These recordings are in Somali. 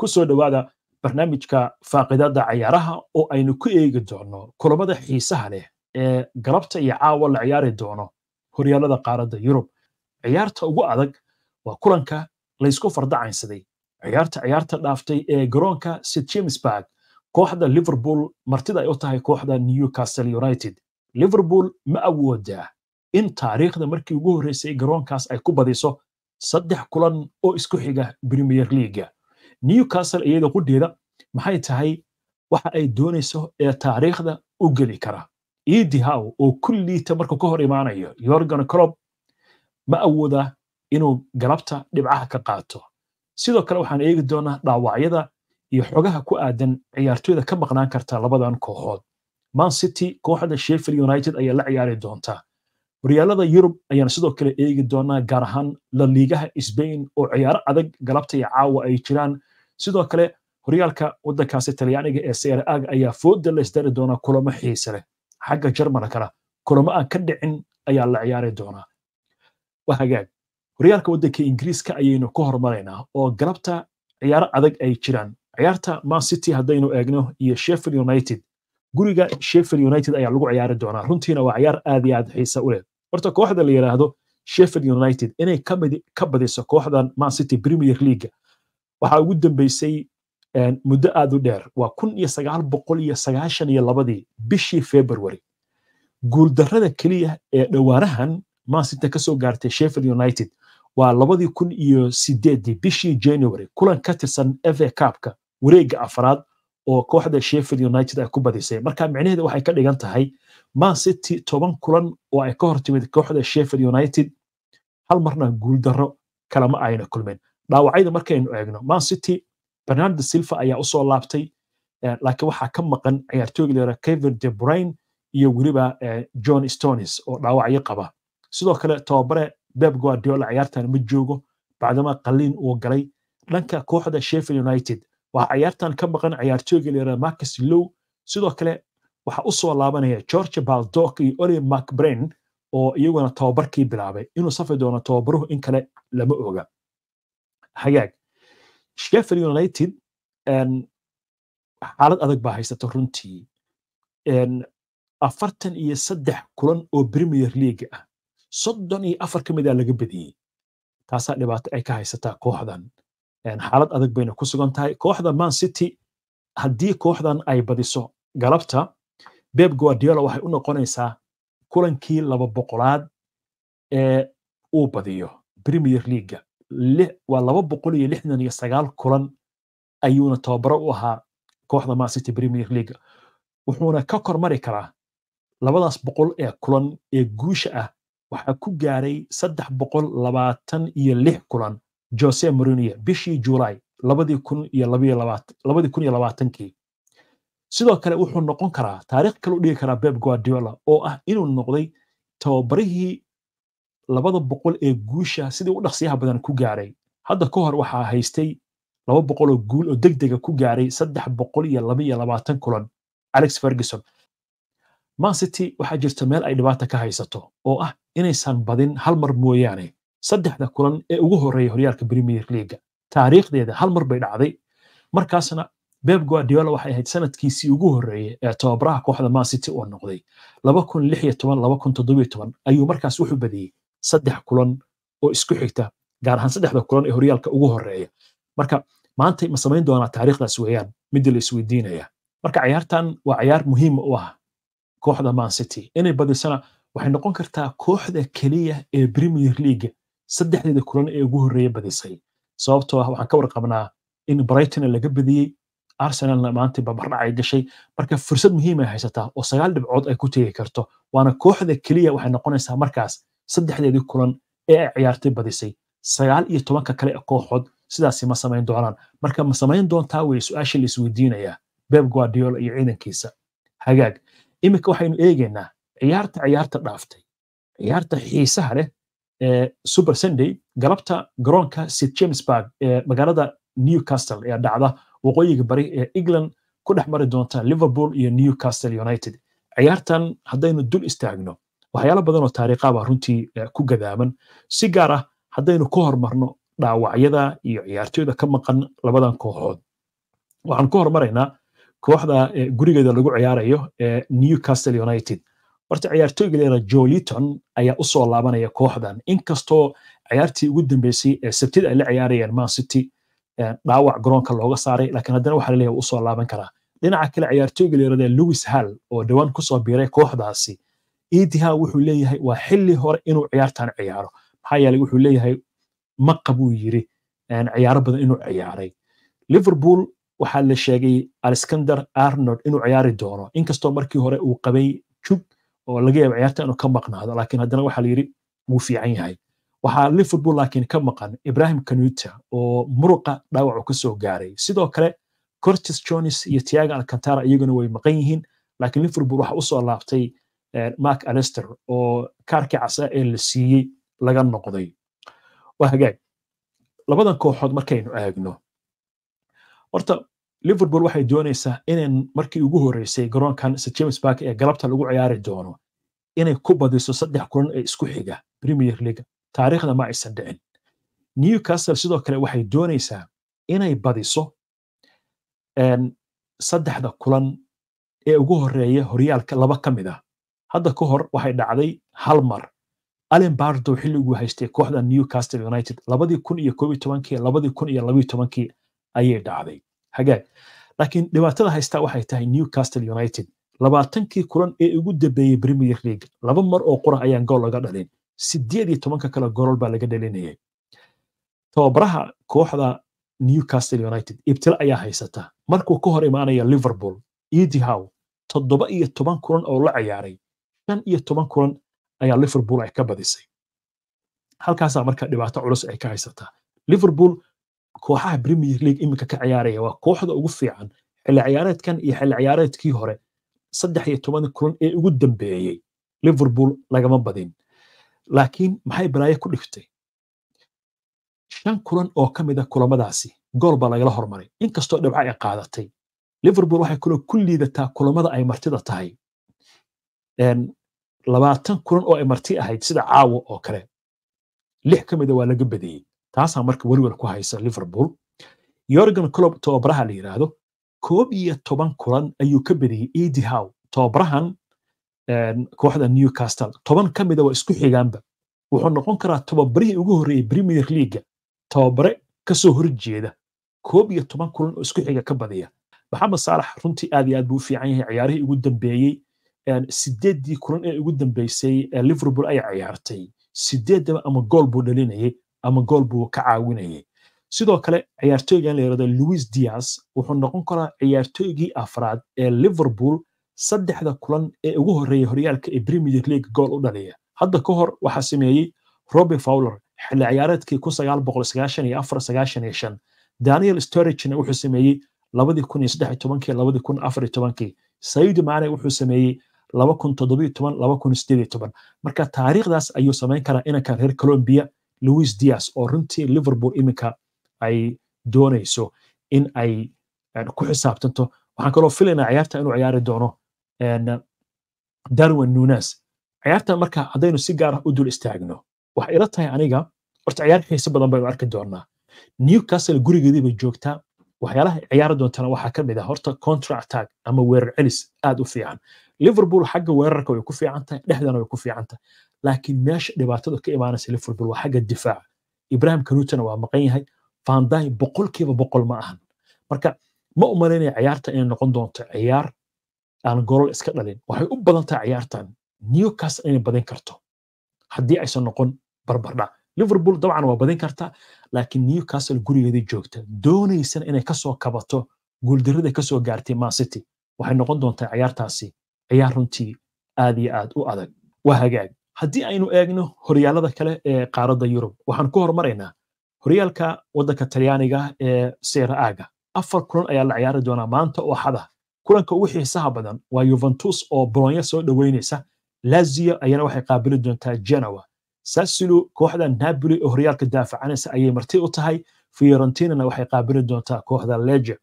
ku soo dhowaada barnaamijka faaqidada cayaaraha oo aynu ku eegi doono kulamada xiisaha leh ee galabta iyo caawa la ciyaari doono horyaalada qaaradda yurub ciyaarta ugu adag waa kulanka laysku fardacaynsaday ciyaarta ciyaarta dhaaftay ee garoonka st jamesburg kooxda liverpool martida ay u tahay kooxda newcastle united liverpool ma awoodaa in taariikhda markii ugu horreysay garoonkaas ay ku badiso saddex kulan oo isku xiga premier leaga newcastle iyada qudheeda maxay tahay waxa ay doonayso ee taariikhda u geli kara iidi haw oo kulliita markuu ka hor imaanayo yorgan colob ma awooda inuu galabta dhibcaha ka qaato sidoo kale waxaan eegi doonaa dhaawacyada iyo xogaha ku aadan ciyaartooyda ka maqnaan karta labadan kooxood man city kooxda sheffield united ayaa la ciyaari doontaa horyaalada yurub ayaan sidoo kale eegi doonaa gaar ahaan laliigaha sbain oo ciyaaro adag galabta iyo caawa ay jiraan sidoo kale horyaalka wadankaasi talyaaniga ee seeraag ayaa fooda la isdari doonaa kulamo xiise xagga jarmalkana kulamo aan ka dhicin ayaa la ciyaari doonaa hagaag horyaalka waddanka ingiriiska ayaynu ka hormaraynaa oo galabta ciyaaro adag ay jiraan ciyaarta man city haddaynu eegno iyo sheffield united guriga sheffield united ayaa lagu ciyaari doonaa runtiina waa ciyaar aad iyo aad xiisa u leh horta kooxda la yidhaahdo sheffield united inay ka badiso kooxdan man city premier league waxaa ugu dambeysay muddo aad u dheer waa kun iyo sagaal boqol iyo sagaashan iyo labadii bishii february guuldarrada keliya ee dhowaanahan mansington ka soo gaartay sheffield united waa labadii kun iyo sideeddii bishii january kulan ka tirsan eva kaabka wareegga afraad oo kooxda sheffield united ay ku badisay marka micnaheeda waxay ka dhigan tahay mancity toban kulan oo ay ka hortimid kooxda sheffield united hal marna guuldarro kalama ayna kulmin dhaawacyada markaynu eegno man city bernardo silva ayaa usoo laabtay eh, laakiin waxaa ka maqan ciyaartooyga leera kever de brain iyo weliba eh, john stonis oo dhaawacyo qaba sidoo kale tababare beb guardiola ciyaartan ma joogo bacdama qaliin uu galay dhanka kooxda sheffield united waxaa ciyaartan ka maqan ciyaartooyga leera marcus low sidoo kale waxaa usoo laabanaya george baldok iyo oli macbrain oo iyaguna tababarkii bilaabay inuu safri doono tababaruhu in kale lama oga hagaag sheffield united xaalad adag baa haysato runtii afartan iyo saddex kulan oo premier league ah soddon iyo afar ka mida ah laga badiyey taasaa dhibaato ay ka haysataa kooxdan xaalad adag bayna ku sugan tahay kooxda man city haddii kooxdan ay badiso galabta beb guardiola waxay u noqonaysaa kulankii laba boqolaad ee uu badiyo premier leaga waa laba boqol iyo lixdan iyo sagaal kulan ayuuna tababaro u ahaa kooxda mancity premier league wuxuuna ka kormari karaa labadaas boqol ee kulan ee guusha ah waxaa ku gaaray saddex boqol labaatan iyo lix kulan jose marinier bishii julay labadii kun iyo labadii kun iyo labaatankii sidoo kale wuxuu noqon karaa taarikh kaleu dhigi karaa beb guardiola oo ah inuu noqday tababarihii labada boqol ee guusha sidii u dhaqsiyaha badan ku gaaray hadda ka hor waxaa haystay laba boqol oo guul oo degdega ku gaaray saddex boqol iyo laba iyo labaatan kulan alex ferguson man city waxaa jirta meel ay dhibaata ka haysato oo ah inaysan badin hal mar mooyaane saddexda kulan ee ugu horreeya horyaalka premier leaga taariikhdeeda hal mar bay dhacday markaasna beb guardiola waxay ahayd sanadkiisii ugu horreeyey ee tababaraha kooxda man city uu noqday ayuu markaas wuxuu badiyey saddex kulan oo isku xigta gaar ahaan saddexda kulan ee horyaalka ugu horeeya marka maanta ma samayn doonaa taariikhdaas weeyaan midii la marka cayaartan waa cayaar muhiima u ah kooxda mancity inay badisana waxay noqon kartaa kooxda keliya ee premier leaga saddexdeeda kulan ee ugu horreeya badisay sababtoo ah waxaan ka warqabnaa in brighton laga badiyey arsenalna maanta babardhacay gashay marka fursad muhiim haysataa oo sagaal dhibcood ay ku tegi karto waana kooxda keliya waxay noqonaysaa markaas saddexdeedii kulan ee ay ciyaartay badisay sagaal iyo tobanka kale ee kooxood sidaasi ma samayn doonaan marka ma samayn doontaa wey su-aasha la isweydiinayaa beb guardiola iyo ciidankiisa hagaag iminka waxaynu eegaynaa ciyaarta ciyaarta dhaaftay ciyaarta xiisaha leh ee super sunday galabta garoonka st jamesburg ee magaalada newcastle ee dhacda waqooyiga bari ee england ku dhex mari doonta liverpool iyo newcastle united ciyaartan haddaynu dul istaagno waxyaalo badan oo taariikhaaba runtii eh, ku gadaaban si gaar ah haddaynu ka hormarno dhaawacyada iyo ciyaartooyda ka maqan labadan kooxood waxaan ka hormaraynaa kooxda eh, gurigeeda lagu ciyaarayo ee eh, newcastle united horta ciyaartooyga joliton ayaa u laabanaya kooxdan inkastoo ciyaartii ugu dambeysay ee sabtida ay la ciyaarayeen man city dhaawac garoonka looga saaray laakiin haddana waxaa laleeyahay usoo laaban karaa dhinaca kale ciyaartooyga leerada hall oo dhowaan kusoo biiray kooxdaasi idiha wuxuu leeyahay waa xili hore inuu ciyaartan ciyaaro maxaa yeele wuxuu leeyahay maqabuu yiri ciyaaro badan inuu ciyaaray liverpool waxaa la sheegay alexander arnold inuu ciyaari doono inkastoo markii hore uu qabay jug oo laga yaaba ciyaarta inuu ka maqnaado laakiin haddana waxaa layidhi wuu fiican yahay waxaa liverpool laakiin ka maqan ibrahim kanuta oo muruqa dhaawacu ka soo gaaray sidoo kale cortis jones iyo tiaga alcantara iyaguna way maqan yihiin laakiin liverpool waxa u laabtay mark alister oo kaarkii casa ee la siiyey laga noqday hagaag labadan kooxood markaynu aagno horta liverpool waxay doonaysaa inay markii ugu horreysay garoonkan st james bark ee galabta lagu ciyaari doono inay ku badiso saddex kulan ee isku xiga premier league taariikhda ma aysan dhicin newcastle sidoo kale waxay doonaysaa inay badiso saddexda kulan ee ugu horeeya horyaalka laba ka mid ah hadda ka hor waxay dhacday hal mar allen bardo xilliguu haystay kooxda newcastle united labadii kun iyo koob tobankii labadii kun iyo labii tobankii ayay dhacday hagaag laakiin dhibaatada haysta waxay tahay newcastle united labaatankii kulan ee ugu dambeeyey premier league laba mar oo qura ayaan gool laga dhalin sideed iyo tobanka kale goolol baa laga dhalinayay tababaraha kooxda newcastle united ibtila ayaa haysata markuu ka hor imaanaya liverpool edihow toddoba iyo toban kulan oo la ciyaaray shan iyo toban kulan ayaa liverpool ay ka badisay halkaasaa marka dhibaato culus ay ka haysataa liverpool kooxaha premier league iminka ka ciyaaraya waa kooxda ugu fiican xilli ciyaareedkan iyo xilli ciyaareedkii hore saddex iyo toban kulan ee ugu dambeeyey liverpool lagama badin laakiin maxay balaaye ku dhigtay shan kulan oo ka mida ah kulamadaasi gool lagala hormaray inkastoo dhibca ay qaadatay liverpool waxay kaloo ku liidataa kulamada ay martida tahay labaatan kulan oo ay marti ahayd sida caawo oo kale lix ka mida ah waa laga badiyey taasaa marka welwel ku haysa liverpool yorgen clob tobabaraha la yidhaahdo koob iyo toban kulan ayuu ka badiyey edihow tobabarahan ehm, kooxda newcastle toban ka mida ah waa isku xigaanba wuxuu noqon karaa tobabarihii ugu horreeyey premier leaga tobabare kasoo horjeeda koob iyo toban kulan oo isku xiga ka badiya maxamed saalax runtii aad iyo aad buu u fiican yahay ciyaarihii ugu dambeeyey sideedii kulan ee ugu dambeysay ee liverpool ay ciyaartay sideedaba ama gool buu dhalinayay ama gool buu ka caawinayay sidoo kale ciyaartooygan la yidhahdo louis dias wuxuu noqon karaa ciyaartooygii afraad ee liverpool saddexda kulan ee ugu horreeya horyaalka ee premier league gool u dhaliya hadda ka hor waxaa sameeyey robi fowler xilli ciyaareedkii daniel storigna wuxuu sameeyey labadii kun iyo saddex iyo tobankii labadii kun afar iyo tobankii sayid maane wuxuu sameeyey marka taariikhdaas ayuu samayn karaa inankan reer colombia louis dias oo runtii liverpool iminka ay doonayso in ay eh, ku xisaabtanto waxaan kaloo filaynaa cayaarta inuu cayaari doono darwin nunas cayaartan marka haddaynu si gaar ah u dul istaagno waxay ila tahay aniga horta cayaar xiise badan baynu arki doonaa newcastle gurigeedii bay joogtaa waxyaalaha ciyaari doontana waxaa ka mid ah horta contractag ama weerar celis aad u fiican liverpool xagga weerarka way ku fiican tahay dhexdana way ku fiican tahay laakiin meesha dhibaatada ka imaanaysa liverpool waa xagga difaaca ibrahim kanutana waa maqan yahay fanday boqolkiiba boqol ma ahan marka ma u malaynaya ciyaarta inay noqon doonto ciyaar aan golol iska dhalin waxay u badan tahay ciyaartan newcastle inay badin karto haddii aysan noqon barbardhac liverpool dabcan waa badin kartaa laakiin newcastle gurigeedii joogta doonaysana inay kasoo kabato guuldarrada kasoo gaartay man waxay noqon doontaa ciyaartaasi ayaa runtii aad iyo aad u adag waa hagaag haddii aynu eegno horyaalada kale ee qaaradda yurub waxaan ku hormaraynaa horyaalka waddanka talyaaniga ee seera aaga afar kulan ayaa la ciyaari doonaa maanta oo xada kulanka ugu xiisaha badan waa yuventus oo bolonya soo dhoweynaysa lazio ayana waxay qaabili doontaa genoa sasilo kooxda naboli oo horyaalka daafacanaysa ayay marti u tahay fiorentinana waxay qaabili doontaa kooxda leger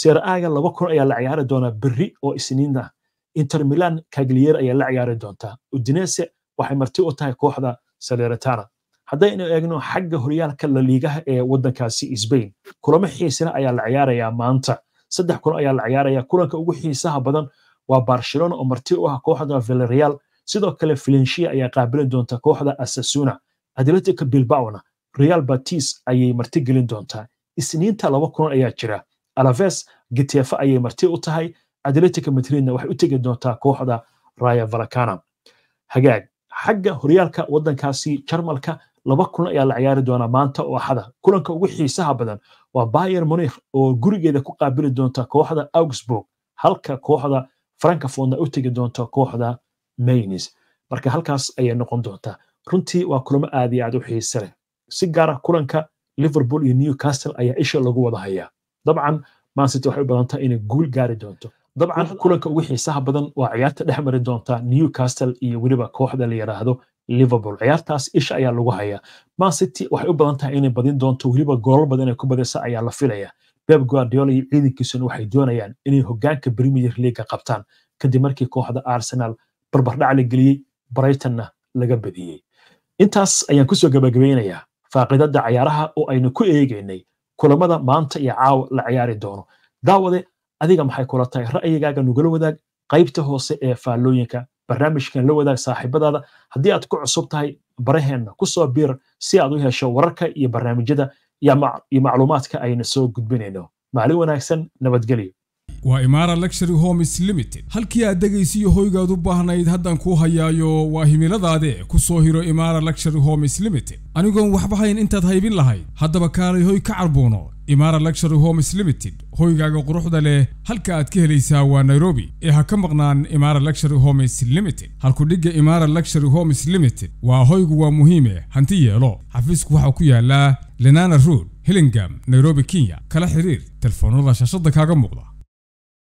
seera aaga laba kulan ayaa la ciyaari doonaa berri oo isniinna inter milan kagliyer ayaa la ciyaari doontaa udinese waxay marti u tahay kooxda saleretana haddaynu eegno xagga horyaalka laliigaha ee waddankaasi sbain kulamo xiisina ayaa la ciyaarayaa maanta saddex kulan ayaa la ciyaaraya kulanka ugu xiisaha badan waa barcelona oo marti u ah kooxda velareal sidoo kale valencia ayaa qaabili doonta kooxda asasuna atletica bilbaona real batis ayay marti gelin doontaa isniinta laba kulan ayaa jira alaves gitefa ayay marti u tahay atletico madridna waxay u tegi doontaa kooxda raya valacana hagaag xagga horyaalka waddankaasi jarmalka laba kulan ayaa la ciyaari doonaa maanta oo axada kulanka ugu xiisaha badan waa bayer munich oo gurigeeda ku qaabili doonta kooxda augsburg halka kooxda frankafonna u tegi doonta kooxda maynis marka halkaas ayay noqon doontaa runtii waa kulamo aad iyo aad u xiise leh si gaara ah kulanka liverpool iyo newcastle ayaa isha lagu wada hayaa dabcan mansity waxay u badantaa inay guul gaari doonto dabcan kulanka ugu xiisaha badan waa ciyaarta dhex mari doonta newcastle iyo weliba kooxda la yidhaahdo liverpool ciyaartaas isha ayaa lagu hayaa man city waxay u badan tahay inay badin doonto weliba goolal badan inay ku badisa ayaa la filaya beb guardiola iyo ciidankiisuna waxay doonayaan inay hogaanka premier leaga qabtaan kadib markii kooxda arsenal barbardhac la geliyey brightonna laga badiyey intaas ayaan kusoo gabagabeynayaa faaqidada cayaaraha oo aynu ku eegaynay kulamada maanta iyo caawa la ciyaari doono daawade adiga maxay kula tahay ra'yigaaga nugala wadaag qaybta hoose ee faallooyinka barnaamijkan la wadaag saaxiibadaada haddii aad ku cusub tahay baraheenna ku soo biir si aad u hesho wararka iyo barnaamijyada iyo macluumaadka ayna soo gudbinayno maalin wanaagsan nabadgelyo waa imara luxury homes limited halkii aad dhegaysiyo hoygaad u baahnayd haddaan kuu hayaayo waa himiladaade ku soo hiro imara luxury homes limited anigoon waxba hayn intaad haybin lahayd haddaba kaalay hoy ka carbuuno imara luxury homes limited hoygaaga quruxda leh halka aad ka helaysaa waa nairobi ee ha ka maqnaan imara luxury homes limited halkudhigga imara luxury homes limited waa hoygu waa muhiime hanti yeelo xafiisku waxaa ku yaallaa lenana rood hillingam nairobi kenya kala xiriir telefoonada shaashadda kaaga muuqda